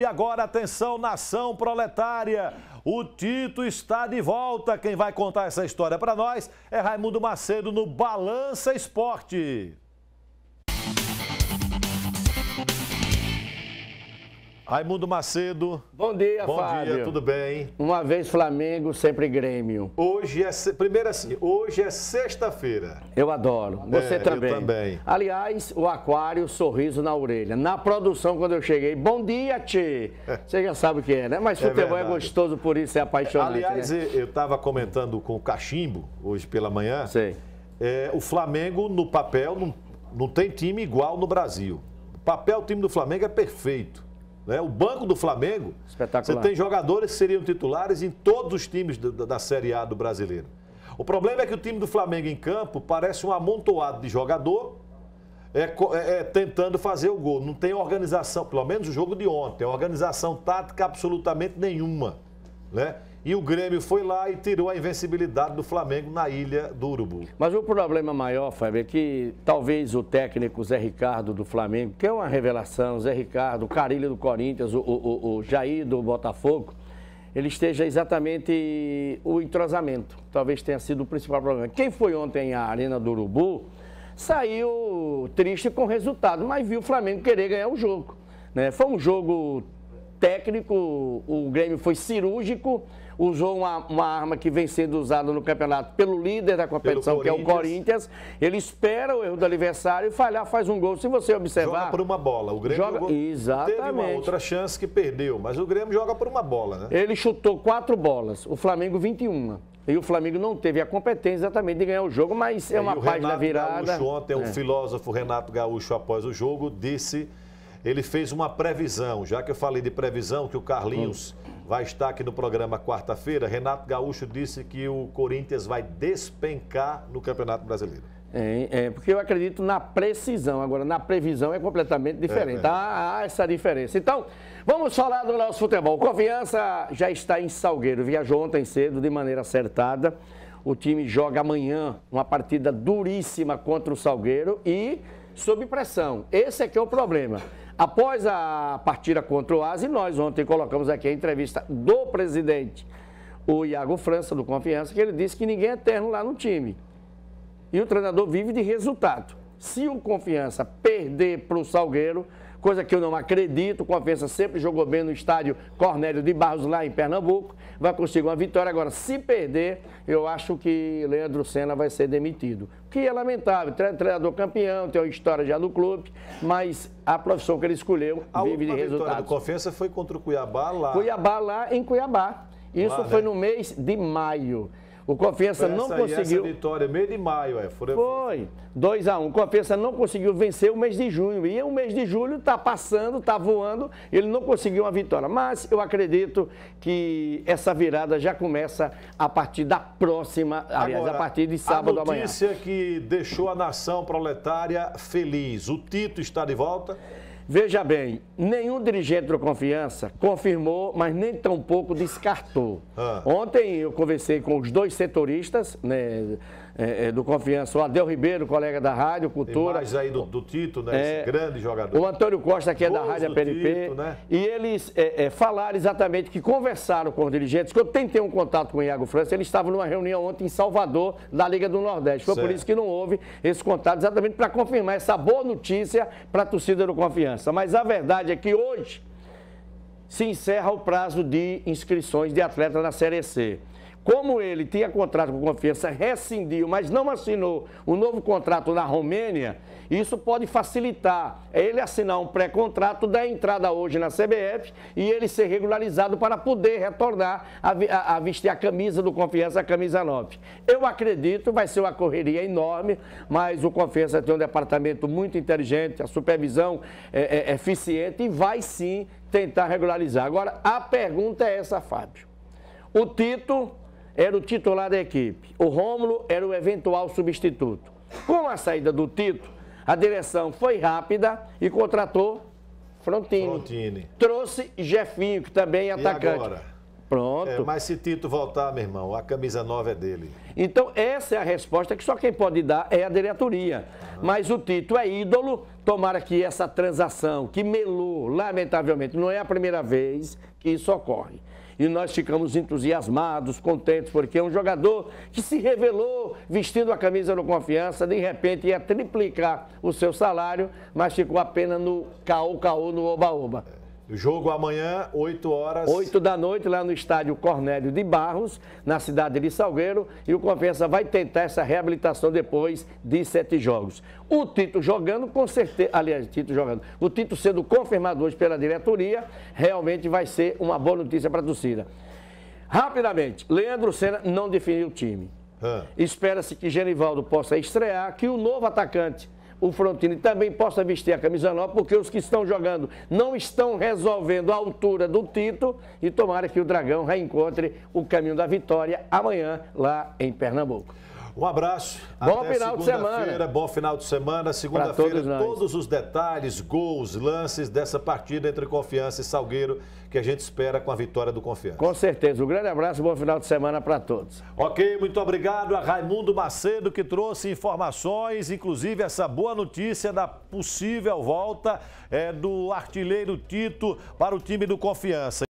E agora, atenção, nação proletária. O Tito está de volta. Quem vai contar essa história para nós é Raimundo Macedo no Balança Esporte. Raimundo Macedo. Bom dia, Bom Fábio. dia, tudo bem? Uma vez Flamengo, sempre Grêmio. Hoje é. Primeiro assim, hoje é sexta-feira. Eu adoro. Você é, também. Eu também. Aliás, o Aquário, sorriso na orelha. Na produção, quando eu cheguei, bom dia, Tchê. Você já sabe o que é, né? Mas é futebol é, é gostoso, por isso é apaixonante. Aliás, né? eu estava comentando com o Cachimbo hoje pela manhã. Sei. É, o Flamengo, no papel, não, não tem time igual no Brasil. O papel, o time do Flamengo é perfeito. Né? O banco do Flamengo, você tem jogadores que seriam titulares em todos os times da, da Série A do brasileiro. O problema é que o time do Flamengo em campo parece um amontoado de jogador é, é, é, tentando fazer o gol. Não tem organização, pelo menos o jogo de ontem, organização tática absolutamente nenhuma. Né? E o Grêmio foi lá e tirou a invencibilidade do Flamengo na Ilha do Urubu. Mas o problema maior, Fábio, é que talvez o técnico Zé Ricardo do Flamengo, que é uma revelação, Zé Ricardo, o Carilho do Corinthians, o, o, o Jair do Botafogo, ele esteja exatamente o entrosamento. Talvez tenha sido o principal problema. Quem foi ontem à Arena do Urubu saiu triste com o resultado, mas viu o Flamengo querer ganhar o jogo. Né? Foi um jogo técnico, o Grêmio foi cirúrgico, usou uma, uma arma que vem sendo usada no campeonato pelo líder da competição, que é o Corinthians. Ele espera o erro do adversário e falhar, faz um gol. Se você observar. Joga por uma bola. O Grêmio joga... jogou... Exatamente. teve uma outra chance que perdeu, mas o Grêmio joga por uma bola, né? Ele chutou quatro bolas, o Flamengo 21. E o Flamengo não teve a competência exatamente de ganhar o jogo, mas é, uma página Renato virada. Gaúcho, ontem, é. o é. filósofo Renato Gaúcho, após o jogo, disse ele fez uma previsão, já que eu falei de previsão, que o Carlinhos hum. vai estar aqui no programa quarta-feira. Renato Gaúcho disse que o Corinthians vai despencar no Campeonato Brasileiro. É, é porque eu acredito na precisão. Agora, na previsão é completamente é diferente. É, é. Há, há, essa diferença. Então, vamos falar do nosso futebol. Confiança já está em Salgueiro. Viajou ontem cedo de maneira acertada. O time joga amanhã uma partida duríssima contra o Salgueiro e sob pressão. Esse é que é o problema. Após a partida contra o Asi, nós ontem colocamos aqui a entrevista do presidente, o Iago França, do Confiança, que ele disse que ninguém é eterno lá no time. E o treinador vive de resultado. Se o Confiança perder para o Salgueiro, coisa que eu não acredito. O Confiança sempre jogou bem no estádio Cornélio de Barros, lá em Pernambuco. Vai conseguir uma vitória. Agora, se perder, eu acho que Leandro Senna vai ser demitido. Que é lamentável, treinador campeão, tem uma história já no clube, mas a profissão que ele escolheu a vive de resultados. A vitória do Confiança foi contra o Cuiabá lá. Cuiabá lá em Cuiabá. Isso lá, foi né? no mês de maio. O Confiança essa, não conseguiu. Essa vitória, meio de maio, é. Foi. 2 a 1 um. Confiança não conseguiu vencer o mês de junho. E o mês de julho está passando, está voando, ele não conseguiu uma vitória. Mas eu acredito que essa virada já começa a partir da próxima, aliás, Agora, a partir de sábado amanhã. A notícia amanhã. que deixou a nação proletária feliz. O Tito está de volta? Veja bem, nenhum dirigente do Confiança confirmou, mas nem tampouco descartou. Ah. Ontem eu conversei com os dois setoristas, né? É, é, do Confiança, o Adel Ribeiro, colega da rádio, cultura. Tem aí do, do, Tito, né? É, Esse grande jogador. O Antônio Costa, que é da Rádio PNP. né? E eles é, é, falaram exatamente que conversaram com os dirigentes, que eu tentei um contato com o Iago França, ele estava numa reunião ontem em Salvador, da Liga do Nordeste. Foi certo. por isso que não houve esse contato, exatamente para confirmar essa boa notícia para a torcida do Confiança. Mas a verdade é que hoje se encerra o prazo de inscrições de atleta na Série C. Como ele tinha contrato com confiança, rescindiu, mas não assinou o um novo contrato na Romênia, isso pode facilitar ele assinar um pré-contrato da entrada hoje na CBF e ele ser regularizado para poder retornar a, a, a vestir a camisa do Confiança, a camisa 9. Eu acredito, vai ser uma correria enorme, mas o Confiança tem um departamento muito inteligente, a supervisão é, é, é eficiente e vai sim tentar regularizar. Agora, a pergunta é essa, Fábio. O Tito era o titular da equipe, o Rômulo era o eventual substituto. Com a saída do Tito, a direção foi rápida e contratou Frontini. Frontini. Trouxe Jefinho, que também é atacante. E agora? Pronto. É, mas se Tito voltar, meu irmão, a camisa nova é dele. Então, essa é a resposta que só quem pode dar é a diretoria. Uhum. Mas o Tito é ídolo, tomara que essa transação que melou, lamentavelmente, não é a primeira vez que isso ocorre e nós ficamos entusiasmados, contentes, porque é um jogador que se revelou vestindo a camisa do Confiança, de repente ia triplicar o seu salário, mas ficou apenas no caô-caô, no oba-oba. Jogo amanhã, 8 horas. 8 da noite, lá no estádio Cornélio de Barros, na cidade de Salgueiro. E o Confiança vai tentar essa reabilitação depois de sete jogos. O Tito jogando, com certeza. Aliás, Tito jogando. O Tito sendo confirmado hoje pela diretoria, realmente vai ser uma boa notícia para a torcida. Rapidamente, Leandro Senna não definiu o time. Ah. Espera-se que Genivaldo possa estrear, que o novo atacante o Frontini também possa vestir a camisa nova, porque os que estão jogando não estão resolvendo a altura do Tito e tomara que o Dragão reencontre o caminho da vitória amanhã lá em Pernambuco. Um abraço. Bom Até final de semana. Bom final de semana. Segunda-feira, todos, todos os detalhes, gols, lances dessa partida entre Confiança e Salgueiro, que a gente espera com a vitória do Confiança. Com certeza. Um grande abraço, bom final de semana para todos. Ok, muito obrigado a Raimundo Macedo, que trouxe informações, inclusive essa boa notícia da possível volta é, do artilheiro Tito para o time do Confiança.